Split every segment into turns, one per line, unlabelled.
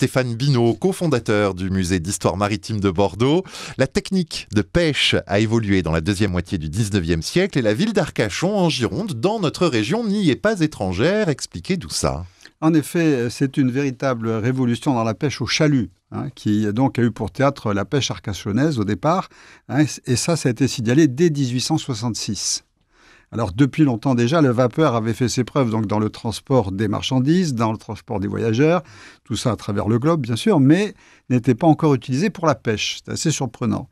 Stéphane Binot, cofondateur du musée d'histoire maritime de Bordeaux. La technique de pêche a évolué dans la deuxième moitié du 19e siècle et la ville d'Arcachon en Gironde, dans notre région, n'y est pas étrangère. Expliquez d'où ça. En effet, c'est une véritable révolution dans la pêche au chalut, hein, qui donc a eu pour théâtre la pêche arcachonnaise au départ, hein, et ça, ça a été signalé dès 1866. Alors depuis longtemps déjà, le vapeur avait fait ses preuves donc dans le transport des marchandises, dans le transport des voyageurs, tout ça à travers le globe bien sûr, mais n'était pas encore utilisé pour la pêche. C'est assez surprenant.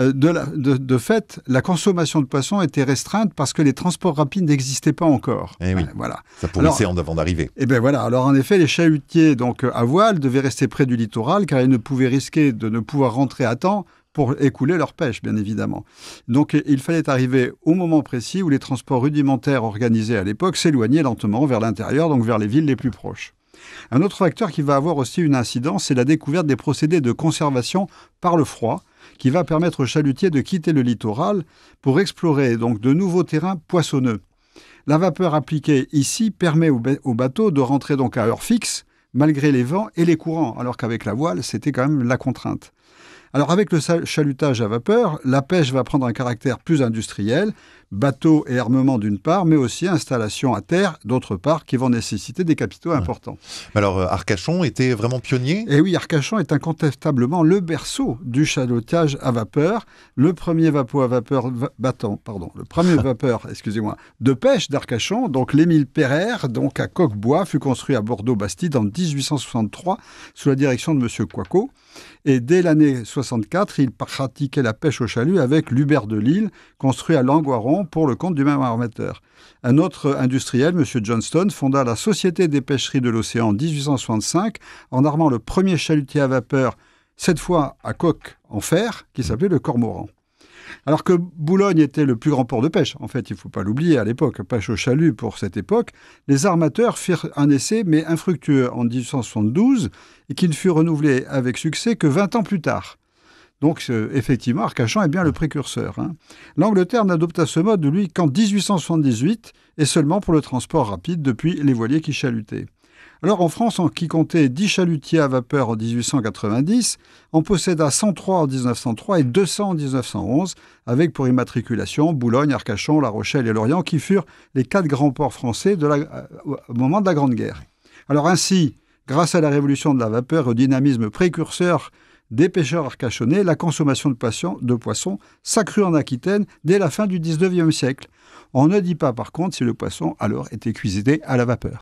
Euh, de, fait, la consommation de poissons était restreinte parce que les transports rapides n'existaient pas encore. Eh oui. Euh, voilà. Ça pourrissait avant d'arriver. Eh bien voilà. Alors en effet, les chahutiers donc euh, à voile devaient rester près du littoral car ils ne pouvaient risquer de ne pouvoir rentrer à temps pour écouler leur pêche, bien évidemment. Donc il fallait arriver au moment précis où les transports rudimentaires organisés à l'époque s'éloignaient lentement vers l'intérieur, donc vers les villes les plus proches. Un autre facteur qui va avoir aussi une incidence, c'est la découverte des procédés de conservation par le froid, qui va permettre aux chalutiers de quitter le littoral pour explorer donc de nouveaux terrains poissonneux. La vapeur appliquée ici permet aux bateaux de rentrer donc à heure fixe, malgré les vents et les courants, alors qu'avec la voile, c'était quand même la contrainte. Alors avec le chalutage à vapeur, la pêche va prendre un caractère plus industriel, bateaux et armement d'une part, mais aussi installations à terre d'autre part, qui vont nécessiter des capitaux importants. Alors euh, Arcachon était vraiment pionnier Eh oui, Arcachon est incontestablement le berceau du chalutage à vapeur, le premier vapeur à vapeur battant, pardon, le premier vapeur, excusez-moi, de pêche d'Arcachon, donc l'Émile Perrer, donc à Coquebois, fut construit à Bordeaux-Bastide en 1863 sous la direction de M. Coicot, et dès l'année il pratiquait la pêche au chalut avec l'Hubert de Lille, construit à Langoiron pour le compte du même armateur. Un autre industriel, M. Johnston, fonda la Société des pêcheries de l'océan en 1865 en armant le premier chalutier à vapeur, cette fois à coque en fer, qui s'appelait le Cormoran. Alors que Boulogne était le plus grand port de pêche, en fait, il ne faut pas l'oublier à l'époque, pêche au chalut pour cette époque, les armateurs firent un essai mais infructueux en 1872 et qui ne fut renouvelé avec succès que 20 ans plus tard. Donc, euh, effectivement, Arcachon est bien le précurseur. Hein. L'Angleterre n'adopta ce mode, de lui, qu'en 1878, et seulement pour le transport rapide depuis les voiliers qui chalutaient. Alors en France, en qui comptait 10 chalutiers à vapeur en 1890, on posséda 103 en 1903 et 200 en 1911, avec pour immatriculation Boulogne, Arcachon, La Rochelle et Lorient, qui furent les quatre grands ports français euh, au moment de la Grande Guerre. Alors ainsi, grâce à la révolution de la vapeur et au dynamisme précurseur des pêcheurs arcachonnais, la consommation de poissons, de s'accrut en Aquitaine dès la fin du XIXe siècle. On ne dit pas par contre si le poisson alors était cuisiné à la vapeur.